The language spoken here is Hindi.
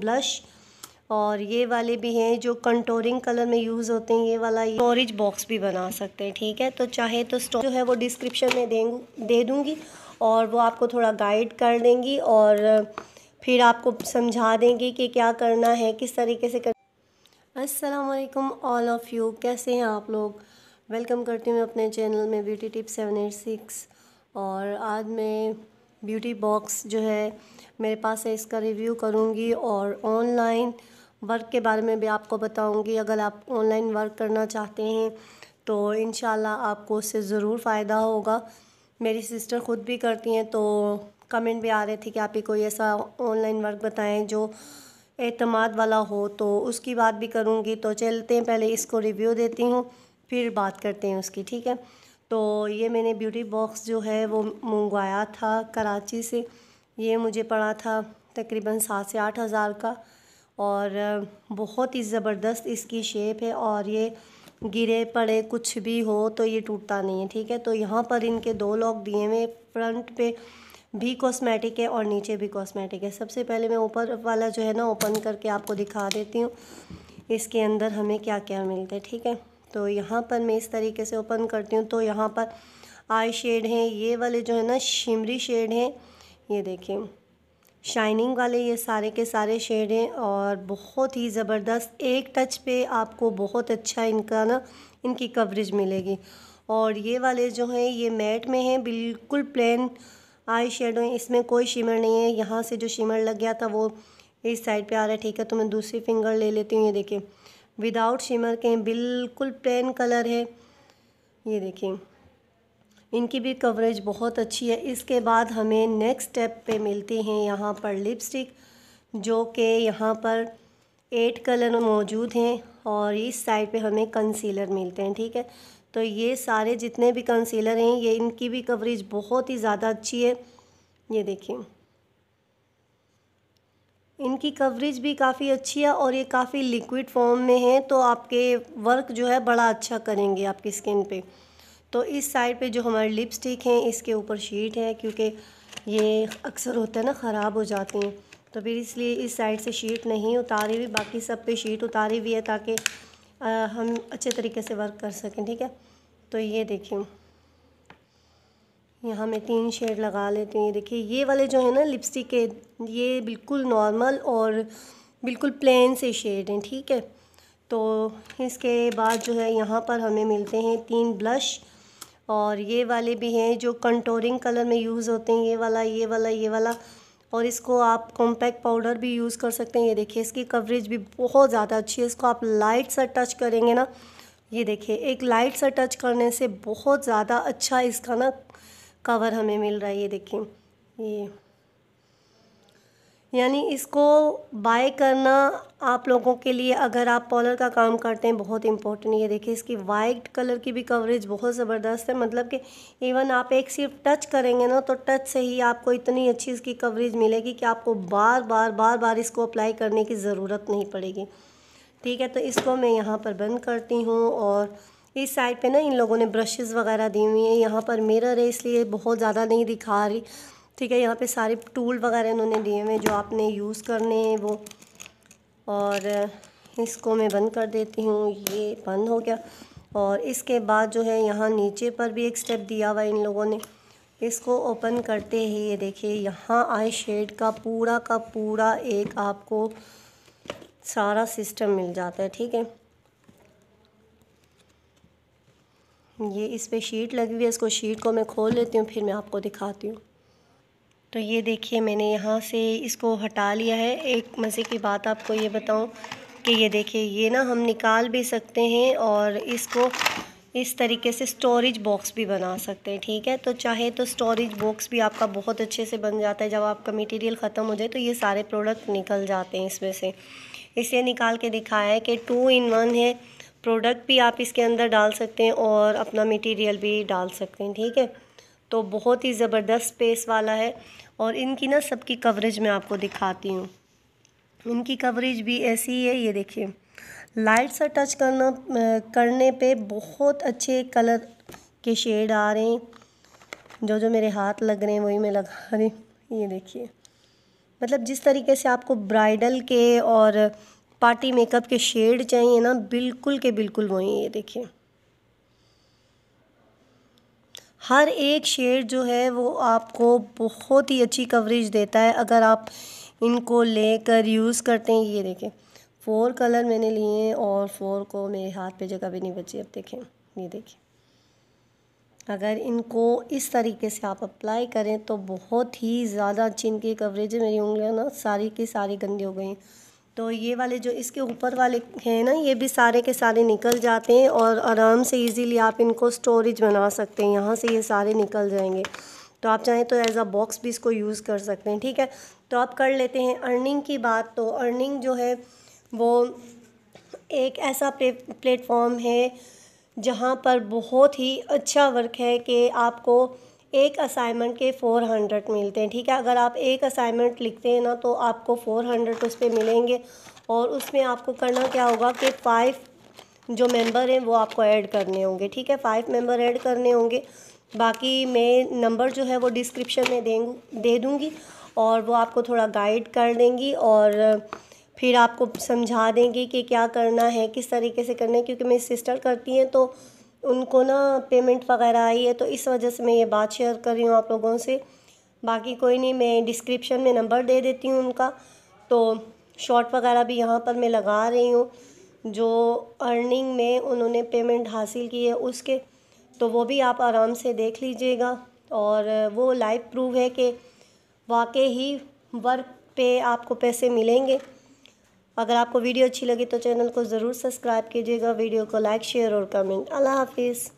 ब्लश और ये वाले भी हैं जो कंटोरिंग कलर में यूज़ होते हैं ये वाला स्टोरेज बॉक्स भी बना सकते हैं ठीक है तो चाहे तो स्टोर जो है वो डिस्क्रिप्शन में देंगे दे दूँगी और वो आपको थोड़ा गाइड कर देंगी और फिर आपको समझा देंगी कि क्या करना है किस तरीके से कर असलम ऑल ऑफ़ यू कैसे हैं आप लोग वेलकम करती हूँ अपने चैनल में beauty tip seven eight six और आज मैं ब्यूटी बॉक्स जो है मेरे पास है इसका रिव्यू करूँगी और ऑनलाइन वर्क के बारे में भी आपको बताऊँगी अगर आप ऑनलाइन वर्क करना चाहते हैं तो इन आपको उससे ज़रूर फ़ायदा होगा मेरी सिस्टर ख़ुद भी करती हैं तो कमेंट भी आ रहे थे कि आप ही कोई ऐसा ऑनलाइन वर्क बताएं जो अतमाद वाला हो तो उसकी बात भी करूँगी तो चलते हैं पहले इसको रिव्यू देती हूँ फिर बात करते हैं उसकी ठीक है तो ये मैंने ब्यूटी बॉक्स जो है वो मंगवाया था कराची से ये मुझे पड़ा था तकरीबन सात से आठ हज़ार का और बहुत ही ज़बरदस्त इसकी शेप है और ये गिरे पड़े कुछ भी हो तो ये टूटता नहीं है ठीक है तो यहाँ पर इनके दो लॉक दिए हुए फ्रंट पे भी कॉस्मेटिक है और नीचे भी कॉस्मेटिक है सबसे पहले मैं ऊपर वाला जो है ना ओपन करके आपको दिखा देती हूँ इसके अंदर हमें क्या क्या मिलता है ठीक है तो यहाँ पर मैं इस तरीके से ओपन करती हूँ तो यहाँ पर आई शेड हैं ये वाले जो है ना शिमरी शेड हैं ये देखें शाइनिंग वाले ये सारे के सारे शेड हैं और बहुत ही ज़बरदस्त एक टच पे आपको बहुत अच्छा इनका ना इनकी कवरेज मिलेगी और ये वाले जो हैं ये मैट में हैं बिल्कुल प्लेन आई शेड हैं इसमें कोई शिमर नहीं है यहाँ से जो शिमर लग गया था वो इस साइड पे आ रहा है ठीक है तो मैं दूसरी फिंगर ले लेती हूँ ये देखें विदाउट शिमर के बिल्कुल प्लेन कलर है ये देखें इनकी भी कवरेज बहुत अच्छी है इसके बाद हमें नेक्स्ट स्टेप पे मिलती हैं यहाँ पर लिपस्टिक जो कि यहाँ पर एट कलर मौजूद हैं और इस साइड पे हमें कंसीलर मिलते हैं ठीक है तो ये सारे जितने भी कंसीलर हैं ये इनकी भी कवरेज बहुत ही ज़्यादा अच्छी है ये देखिए इनकी कवरेज भी काफ़ी अच्छी है और ये काफ़ी लिक्विड फॉर्म में है तो आपके वर्क जो है बड़ा अच्छा करेंगे आपकी स्किन पे तो इस साइड पे जो हमारे लिपस्टिक हैं इसके ऊपर शीट है क्योंकि ये अक्सर होता है ना ख़राब हो जाती हैं तो फिर इसलिए इस साइड से शीट नहीं उतारी हुई बाकी सब पे शीट उतारी हुई है ताकि हम अच्छे तरीके से वर्क कर सकें ठीक है तो ये देखिए यहाँ मैं तीन शेड लगा लेती हूँ ये देखिए ये वाले जो है ना लिपस्टिक के ये बिल्कुल नॉर्मल और बिल्कुल प्लेन से शेड हैं ठीक है तो इसके बाद जो है यहाँ पर हमें मिलते हैं तीन ब्लश और ये वाले भी हैं जो कंटोरिंग कलर में यूज़ होते हैं ये वाला ये वाला ये वाला और इसको आप कॉम्पैक्ट पाउडर भी यूज़ कर सकते हैं ये देखिए इसकी कवरेज भी बहुत ज़्यादा अच्छी है इसको आप लाइट सा टच करेंगे ना ये देखिए एक लाइट सा टच करने से बहुत ज़्यादा अच्छा इसका ना कवर हमें मिल रहा है ये देखिए ये यानी इसको बाय करना आप लोगों के लिए अगर आप पॉलर का काम करते हैं बहुत इंपॉर्टेंट ये देखिए इसकी वाइट कलर की भी कवरेज बहुत ज़बरदस्त है मतलब कि इवन आप एक सिर्फ टच करेंगे ना तो टच से ही आपको इतनी अच्छी इसकी कवरेज मिलेगी कि आपको बार बार बार बार इसको अप्लाई करने की ज़रूरत नहीं पड़ेगी ठीक है तो इसको मैं यहाँ पर बंद करती हूँ और इस साइड पर ना इन लोगों ने ब्रशेज़ वगैरह दी हुई हैं यहाँ पर मिरर है इसलिए बहुत ज़्यादा नहीं दिखा रही ठीक है यहाँ पे सारे टूल वगैरह इन्होंने दिए हुए जो आपने यूज़ करने हैं वो और इसको मैं बंद कर देती हूँ ये बंद हो गया और इसके बाद जो है यहाँ नीचे पर भी एक स्टेप दिया हुआ इन लोगों ने इसको ओपन करते ही ये देखिए यहाँ आई शेड का पूरा का पूरा एक आपको सारा सिस्टम मिल जाता है ठीक है ये इस पर शीट लगी हुई है इसको शीट को मैं खोल लेती हूँ फिर मैं आपको दिखाती हूँ तो ये देखिए मैंने यहाँ से इसको हटा लिया है एक मज़े की बात आपको ये बताऊँ कि ये देखिए ये ना हम निकाल भी सकते हैं और इसको इस तरीके से स्टोरेज बॉक्स भी बना सकते हैं ठीक है तो चाहे तो स्टोरेज बॉक्स भी आपका बहुत अच्छे से बन जाता है जब आपका मटेरियल ख़त्म हो जाए तो ये सारे प्रोडक्ट निकल जाते हैं इसमें से इसलिए निकाल के दिखाया है कि टू इन वन है प्रोडक्ट भी आप इसके अंदर डाल सकते हैं और अपना मटेरियल भी डाल सकते हैं ठीक है तो बहुत ही ज़बरदस्त स्पेस वाला है और इनकी ना सबकी कवरेज मैं आपको दिखाती हूँ इनकी कवरेज भी ऐसी ही है ये देखिए लाइट सा टच करना करने पे बहुत अच्छे कलर के शेड आ रहे हैं जो जो मेरे हाथ लग रहे हैं वही मैं लगा रही हूँ ये देखिए मतलब जिस तरीके से आपको ब्राइडल के और पार्टी मेकअप के शेड चाहिए ना बिल्कुल के बिल्कुल वही ये देखिए हर एक शेड जो है वो आपको बहुत ही अच्छी कवरेज देता है अगर आप इनको लेकर यूज़ करते हैं ये देखें फ़ोर कलर मैंने लिए हैं और फोर को मेरे हाथ पे जगह भी नहीं बची अब देखें ये देखें अगर इनको इस तरीके से आप अप्लाई करें तो बहुत ही ज़्यादा अच्छी इनकी कवरेज है मेरी उंगलियां ना सारी की सारी गंदी हो गई हैं तो ये वाले जो इसके ऊपर वाले हैं ना ये भी सारे के सारे निकल जाते हैं और आराम से इजीली आप इनको स्टोरेज बना सकते हैं यहाँ से ये सारे निकल जाएंगे तो आप चाहें तो एज़ अ बॉक्स भी इसको यूज़ कर सकते हैं ठीक है तो आप कर लेते हैं अर्निंग की बात तो अर्निंग जो है वो एक ऐसा प्ले प्लेटफॉर्म है जहाँ पर बहुत ही अच्छा वर्क है कि आपको एक असाइनमेंट के फ़ोर हंड्रेड मिलते हैं ठीक है अगर आप एक असाइनमेंट लिखते हैं ना तो आपको फ़ोर हंड्रेड उस पर मिलेंगे और उसमें आपको करना क्या होगा कि फ़ाइव जो मेंबर हैं वो आपको ऐड करने होंगे ठीक है फ़ाइव मेंबर ऐड करने होंगे बाकी मैं नंबर जो है वो डिस्क्रिप्शन में दें दे दूँगी और वो आपको थोड़ा गाइड कर देंगी और फिर आपको समझा देंगी कि क्या करना है किस तरीके से करना है क्योंकि मेरी सिस्टर करती हैं तो उनको ना पेमेंट वगैरह आई है तो इस वजह से मैं ये बात शेयर कर रही हूँ आप लोगों से बाकी कोई नहीं मैं डिस्क्रिप्शन में नंबर दे देती हूँ उनका तो शॉर्ट वगैरह भी यहाँ पर मैं लगा रही हूँ जो अर्निंग में उन्होंने पेमेंट हासिल की है उसके तो वो भी आप आराम से देख लीजिएगा और वो लाइव प्रूव है कि वाकई ही वर्क पे आपको पैसे मिलेंगे अगर आपको वीडियो अच्छी लगी तो चैनल को ज़रूर सब्सक्राइब कीजिएगा वीडियो को लाइक शेयर और कमेंट अल्लाह हाफिज़